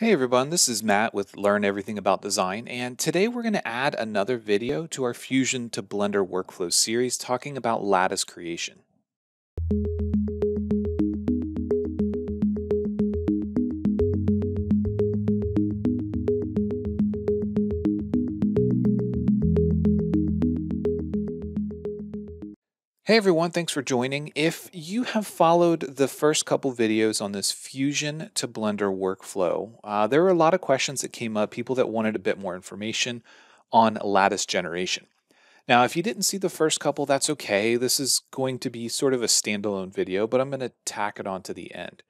Hey everyone, this is Matt with Learn Everything About Design, and today we're going to add another video to our Fusion to Blender workflow series talking about lattice creation. Hey everyone, thanks for joining. If you have followed the first couple videos on this Fusion to Blender workflow, uh, there were a lot of questions that came up, people that wanted a bit more information on lattice generation. Now, if you didn't see the first couple, that's okay. This is going to be sort of a standalone video, but I'm going to tack it on to the end.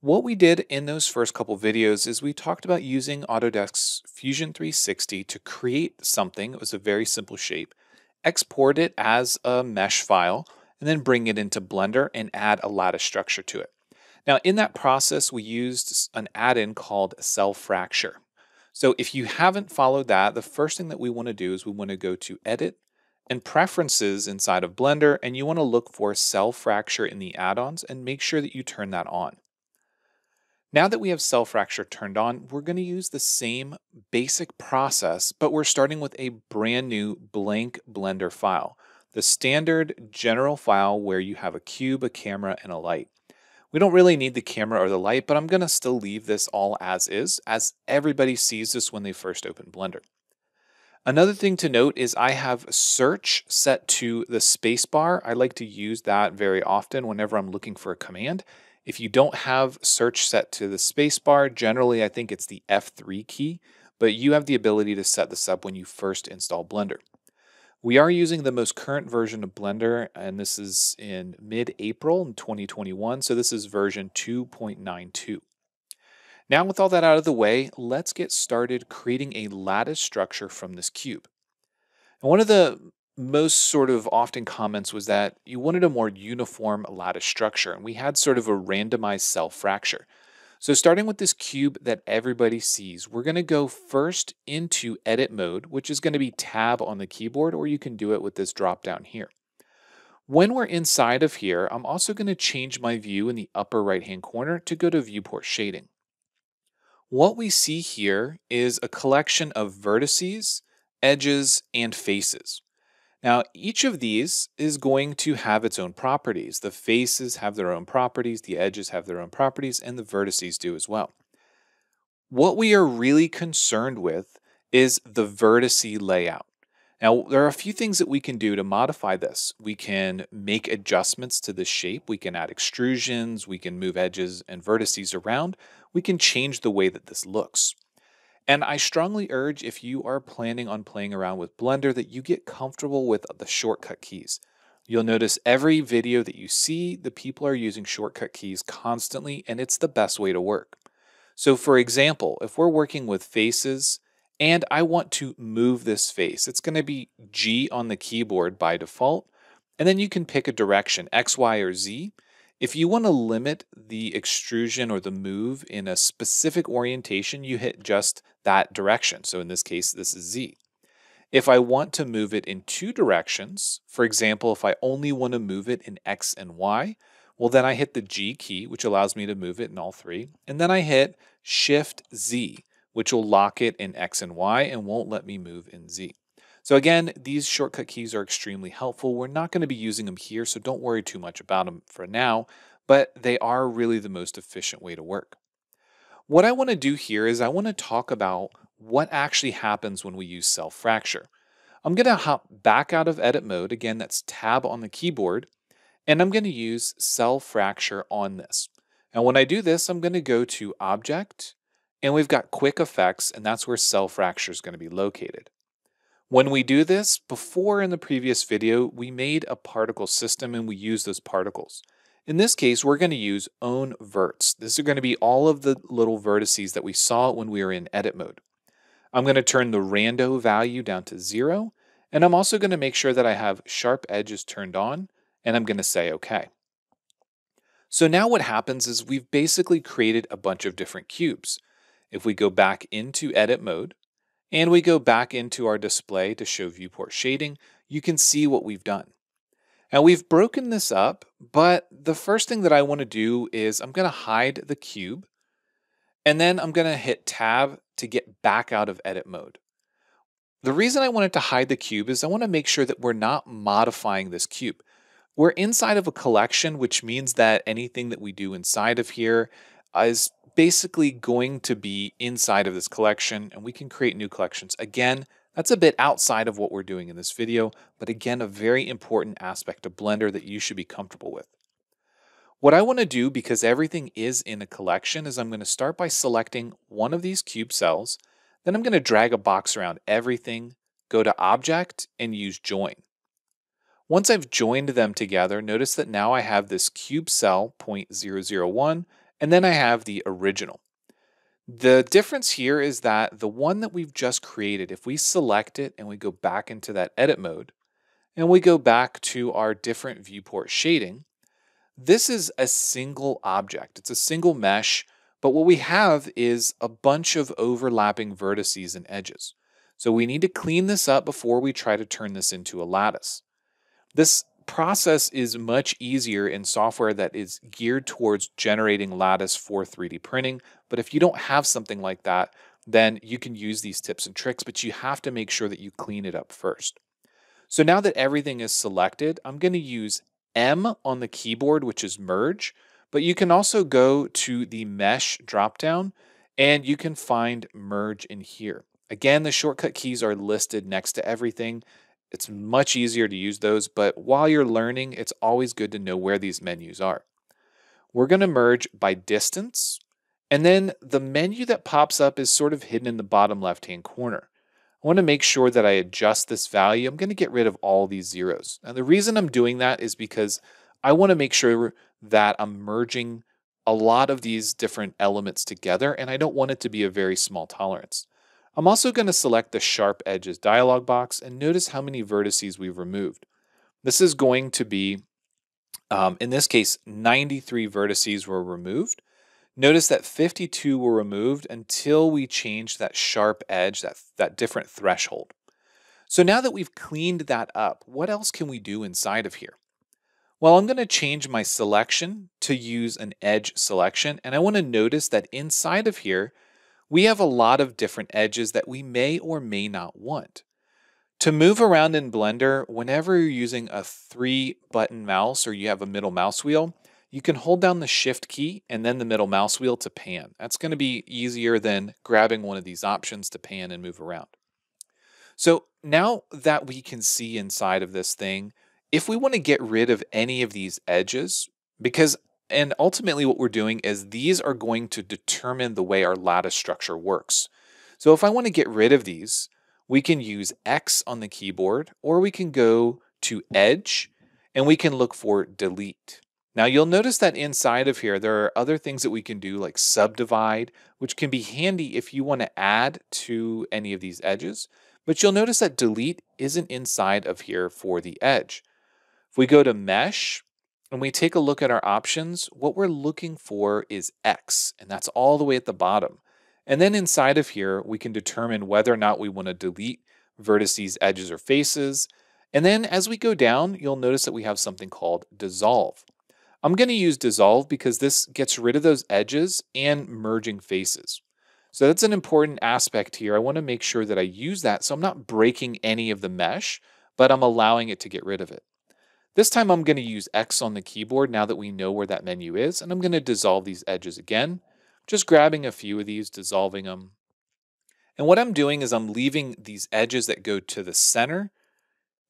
What we did in those first couple videos is we talked about using Autodesk's Fusion 360 to create something. It was a very simple shape export it as a mesh file, and then bring it into Blender and add a lattice structure to it. Now in that process, we used an add-in called cell fracture. So if you haven't followed that, the first thing that we want to do is we want to go to edit and preferences inside of Blender, and you want to look for cell fracture in the add-ons and make sure that you turn that on. Now that we have cell fracture turned on, we're going to use the same basic process, but we're starting with a brand new blank Blender file, the standard general file where you have a cube, a camera, and a light. We don't really need the camera or the light, but I'm going to still leave this all as is, as everybody sees this when they first open Blender. Another thing to note is I have search set to the spacebar. I like to use that very often whenever I'm looking for a command. If you don't have search set to the spacebar, generally I think it's the F3 key, but you have the ability to set this up when you first install Blender. We are using the most current version of Blender, and this is in mid-April in 2021, so this is version 2.92. Now with all that out of the way, let's get started creating a lattice structure from this cube. And one of the most sort of often comments was that you wanted a more uniform lattice structure, and we had sort of a randomized cell fracture. So starting with this cube that everybody sees, we're going to go first into edit mode, which is going to be tab on the keyboard, or you can do it with this drop down here. When we're inside of here, I'm also going to change my view in the upper right hand corner to go to viewport shading. What we see here is a collection of vertices, edges, and faces. Now, each of these is going to have its own properties. The faces have their own properties, the edges have their own properties, and the vertices do as well. What we are really concerned with is the vertice layout. Now, there are a few things that we can do to modify this. We can make adjustments to the shape. We can add extrusions. We can move edges and vertices around. We can change the way that this looks. And I strongly urge if you are planning on playing around with Blender that you get comfortable with the shortcut keys. You'll notice every video that you see, the people are using shortcut keys constantly, and it's the best way to work. So for example, if we're working with faces and I want to move this face, it's going to be G on the keyboard by default. And then you can pick a direction, X, Y, or Z. If you want to limit the extrusion or the move in a specific orientation, you hit just that direction. So in this case, this is Z. If I want to move it in two directions, for example, if I only want to move it in X and Y, well, then I hit the G key, which allows me to move it in all three. And then I hit Shift Z, which will lock it in X and Y and won't let me move in Z. So again, these shortcut keys are extremely helpful. We're not going to be using them here, so don't worry too much about them for now, but they are really the most efficient way to work. What I want to do here is I want to talk about what actually happens when we use self-fracture. I'm going to hop back out of edit mode. Again, that's tab on the keyboard. And I'm going to use cell fracture on this. And when I do this, I'm going to go to object and we've got quick effects and that's where cell fracture is going to be located. When we do this, before in the previous video, we made a particle system and we used those particles. In this case, we're going to use own verts. These are going to be all of the little vertices that we saw when we were in edit mode. I'm going to turn the rando value down to zero, and I'm also going to make sure that I have sharp edges turned on, and I'm going to say okay. So now what happens is we've basically created a bunch of different cubes. If we go back into edit mode, and we go back into our display to show viewport shading, you can see what we've done. Now we've broken this up, but the first thing that I wanna do is I'm gonna hide the cube, and then I'm gonna hit tab to get back out of edit mode. The reason I wanted to hide the cube is I wanna make sure that we're not modifying this cube. We're inside of a collection, which means that anything that we do inside of here is basically going to be inside of this collection and we can create new collections. Again, that's a bit outside of what we're doing in this video, but again, a very important aspect of Blender that you should be comfortable with. What I want to do, because everything is in a collection, is I'm going to start by selecting one of these cube cells, then I'm going to drag a box around everything, go to Object, and use Join. Once I've joined them together, notice that now I have this cube cell 0.001 and then I have the original. The difference here is that the one that we've just created, if we select it and we go back into that edit mode, and we go back to our different viewport shading, this is a single object. It's a single mesh, but what we have is a bunch of overlapping vertices and edges. So we need to clean this up before we try to turn this into a lattice. This process is much easier in software that is geared towards generating lattice for 3D printing. But if you don't have something like that, then you can use these tips and tricks, but you have to make sure that you clean it up first. So now that everything is selected, I'm going to use M on the keyboard, which is merge, but you can also go to the mesh dropdown and you can find merge in here. Again, the shortcut keys are listed next to everything it's much easier to use those, but while you're learning, it's always good to know where these menus are. We're going to merge by distance, and then the menu that pops up is sort of hidden in the bottom left-hand corner. I want to make sure that I adjust this value. I'm going to get rid of all these zeros. And the reason I'm doing that is because I want to make sure that I'm merging a lot of these different elements together, and I don't want it to be a very small tolerance. I'm also going to select the Sharp Edges dialog box and notice how many vertices we've removed. This is going to be, um, in this case, 93 vertices were removed. Notice that 52 were removed until we changed that sharp edge, that, that different threshold. So now that we've cleaned that up, what else can we do inside of here? Well, I'm going to change my selection to use an edge selection, and I want to notice that inside of here, we have a lot of different edges that we may or may not want. To move around in Blender, whenever you're using a three button mouse or you have a middle mouse wheel, you can hold down the shift key and then the middle mouse wheel to pan. That's gonna be easier than grabbing one of these options to pan and move around. So now that we can see inside of this thing, if we wanna get rid of any of these edges, because and ultimately, what we're doing is these are going to determine the way our lattice structure works. So if I want to get rid of these, we can use X on the keyboard, or we can go to Edge, and we can look for Delete. Now you'll notice that inside of here, there are other things that we can do like subdivide, which can be handy if you want to add to any of these edges. But you'll notice that delete isn't inside of here for the edge. If we go to mesh, and we take a look at our options, what we're looking for is X, and that's all the way at the bottom. And then inside of here, we can determine whether or not we want to delete vertices, edges, or faces. And then as we go down, you'll notice that we have something called dissolve. I'm going to use dissolve because this gets rid of those edges and merging faces. So that's an important aspect here. I want to make sure that I use that so I'm not breaking any of the mesh, but I'm allowing it to get rid of it. This time I'm going to use X on the keyboard now that we know where that menu is, and I'm going to dissolve these edges again, just grabbing a few of these, dissolving them. And what I'm doing is I'm leaving these edges that go to the center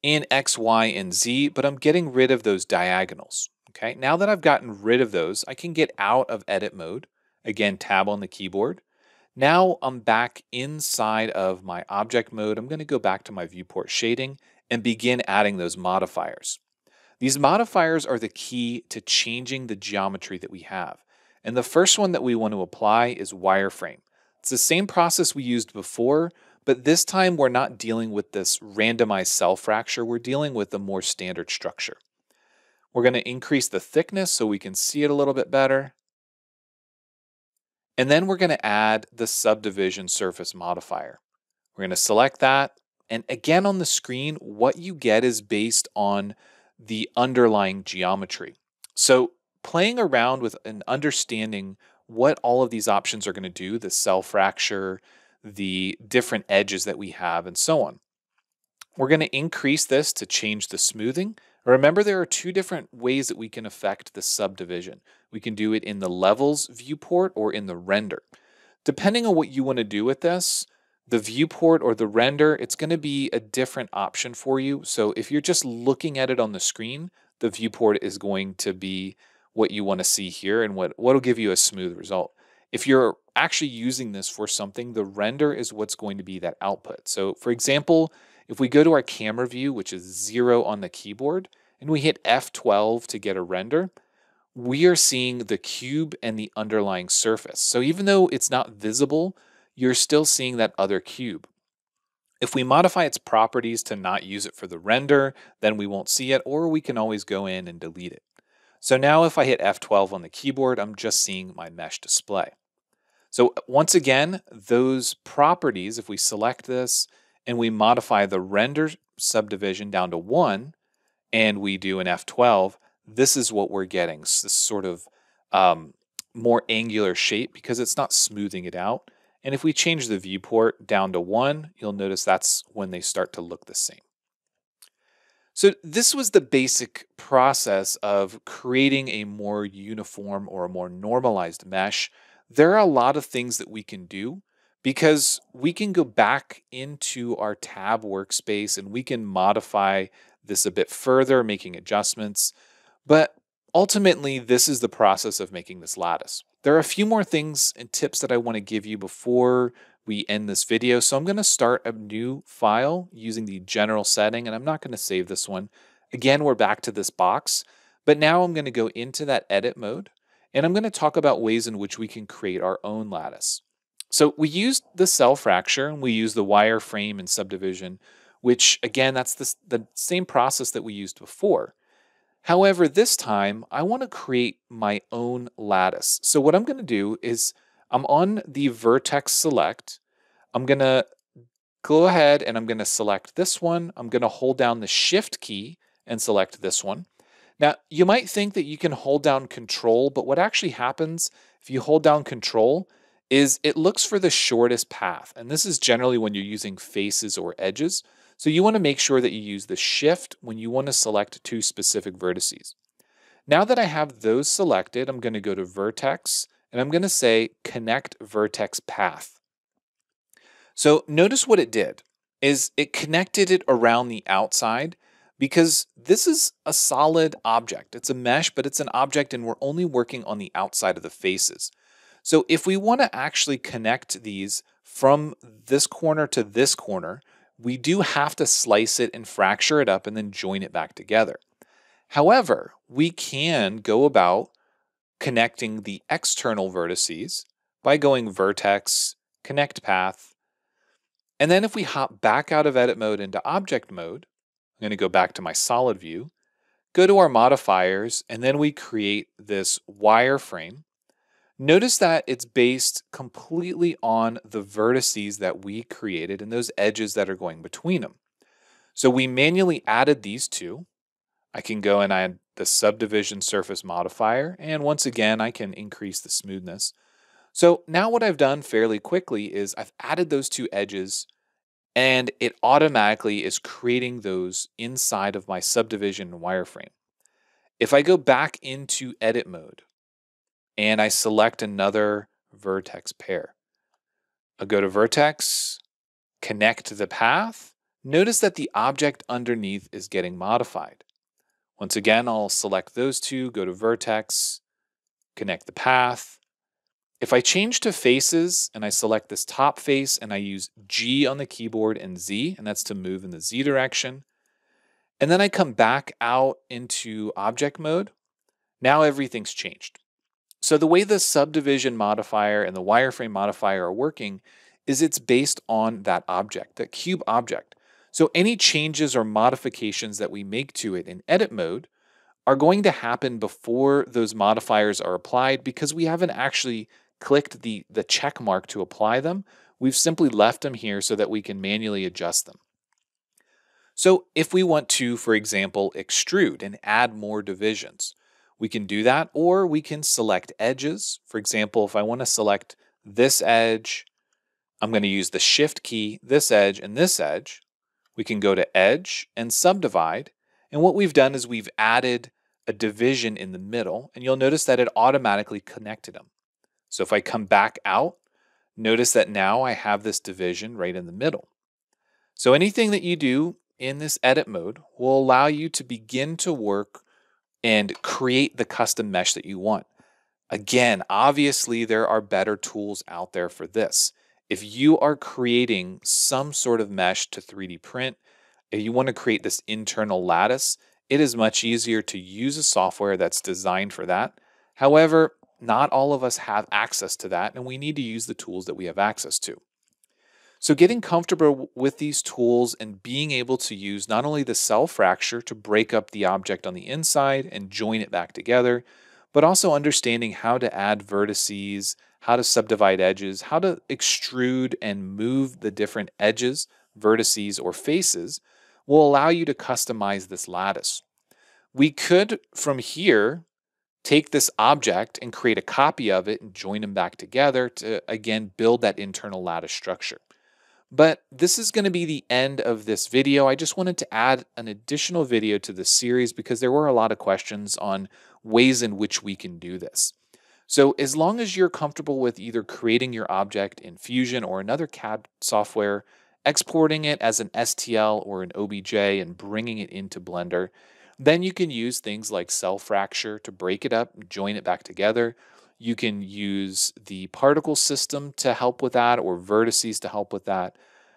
in X, Y, and Z, but I'm getting rid of those diagonals. Okay, now that I've gotten rid of those, I can get out of edit mode. Again, tab on the keyboard. Now I'm back inside of my object mode. I'm going to go back to my viewport shading and begin adding those modifiers. These modifiers are the key to changing the geometry that we have. And the first one that we want to apply is wireframe. It's the same process we used before, but this time we're not dealing with this randomized cell fracture, we're dealing with a more standard structure. We're going to increase the thickness so we can see it a little bit better. And then we're going to add the subdivision surface modifier. We're going to select that. And again on the screen, what you get is based on the underlying geometry. So playing around with and understanding what all of these options are going to do, the cell fracture, the different edges that we have, and so on. We're going to increase this to change the smoothing. Remember, there are two different ways that we can affect the subdivision. We can do it in the levels viewport or in the render. Depending on what you want to do with this, the viewport or the render, it's going to be a different option for you. So if you're just looking at it on the screen, the viewport is going to be what you want to see here and what will give you a smooth result. If you're actually using this for something, the render is what's going to be that output. So for example, if we go to our camera view, which is zero on the keyboard, and we hit F12 to get a render, we are seeing the cube and the underlying surface. So even though it's not visible, you're still seeing that other cube. If we modify its properties to not use it for the render, then we won't see it, or we can always go in and delete it. So now if I hit F12 on the keyboard, I'm just seeing my mesh display. So uh, once again, those properties, if we select this and we modify the render subdivision down to one, and we do an F12, this is what we're getting, this sort of um, more angular shape because it's not smoothing it out. And if we change the viewport down to one, you'll notice that's when they start to look the same. So this was the basic process of creating a more uniform or a more normalized mesh. There are a lot of things that we can do because we can go back into our tab workspace and we can modify this a bit further, making adjustments. But Ultimately, this is the process of making this lattice. There are a few more things and tips that I want to give you before we end this video. So I'm going to start a new file using the general setting, and I'm not going to save this one. Again, we're back to this box, but now I'm going to go into that edit mode, and I'm going to talk about ways in which we can create our own lattice. So we used the cell fracture, and we used the wireframe and subdivision, which again, that's the, the same process that we used before. However, this time I want to create my own lattice. So what I'm going to do is I'm on the vertex select. I'm going to go ahead and I'm going to select this one. I'm going to hold down the shift key and select this one. Now, you might think that you can hold down control, but what actually happens if you hold down control is it looks for the shortest path. And this is generally when you're using faces or edges. So you want to make sure that you use the shift when you want to select two specific vertices. Now that I have those selected, I'm going to go to vertex and I'm going to say connect vertex path. So notice what it did is it connected it around the outside because this is a solid object. It's a mesh, but it's an object and we're only working on the outside of the faces. So if we want to actually connect these from this corner to this corner, we do have to slice it and fracture it up and then join it back together. However, we can go about connecting the external vertices by going vertex, connect path. And then if we hop back out of edit mode into object mode, I'm going to go back to my solid view, go to our modifiers, and then we create this wireframe Notice that it's based completely on the vertices that we created and those edges that are going between them. So we manually added these two. I can go and add the subdivision surface modifier, and once again, I can increase the smoothness. So now what I've done fairly quickly is I've added those two edges and it automatically is creating those inside of my subdivision wireframe. If I go back into edit mode, and I select another vertex pair. I go to vertex, connect the path. Notice that the object underneath is getting modified. Once again, I'll select those two, go to vertex, connect the path. If I change to faces and I select this top face and I use G on the keyboard and Z, and that's to move in the Z direction, and then I come back out into object mode, now everything's changed. So the way the subdivision modifier and the wireframe modifier are working is it's based on that object, that cube object. So any changes or modifications that we make to it in edit mode are going to happen before those modifiers are applied because we haven't actually clicked the, the check mark to apply them. We've simply left them here so that we can manually adjust them. So if we want to, for example, extrude and add more divisions, we can do that, or we can select edges. For example, if I want to select this edge, I'm going to use the Shift key, this edge, and this edge. We can go to Edge and Subdivide. And what we've done is we've added a division in the middle, and you'll notice that it automatically connected them. So if I come back out, notice that now I have this division right in the middle. So anything that you do in this edit mode will allow you to begin to work and create the custom mesh that you want. Again, obviously, there are better tools out there for this. If you are creating some sort of mesh to 3D print, if you want to create this internal lattice, it is much easier to use a software that's designed for that. However, not all of us have access to that, and we need to use the tools that we have access to. So, getting comfortable with these tools and being able to use not only the cell fracture to break up the object on the inside and join it back together, but also understanding how to add vertices, how to subdivide edges, how to extrude and move the different edges, vertices, or faces will allow you to customize this lattice. We could, from here, take this object and create a copy of it and join them back together to again build that internal lattice structure. But this is going to be the end of this video. I just wanted to add an additional video to this series because there were a lot of questions on ways in which we can do this. So as long as you're comfortable with either creating your object in Fusion or another CAD software, exporting it as an STL or an OBJ and bringing it into Blender, then you can use things like cell fracture to break it up, join it back together, you can use the particle system to help with that or vertices to help with that.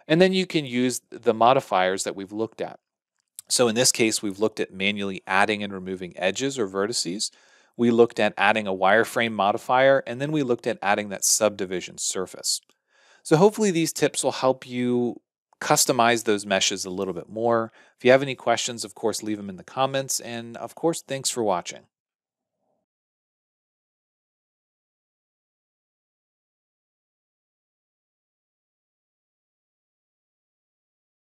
And then you can use the modifiers that we've looked at. So in this case, we've looked at manually adding and removing edges or vertices. We looked at adding a wireframe modifier, and then we looked at adding that subdivision surface. So hopefully these tips will help you customize those meshes a little bit more. If you have any questions, of course, leave them in the comments. And of course, thanks for watching.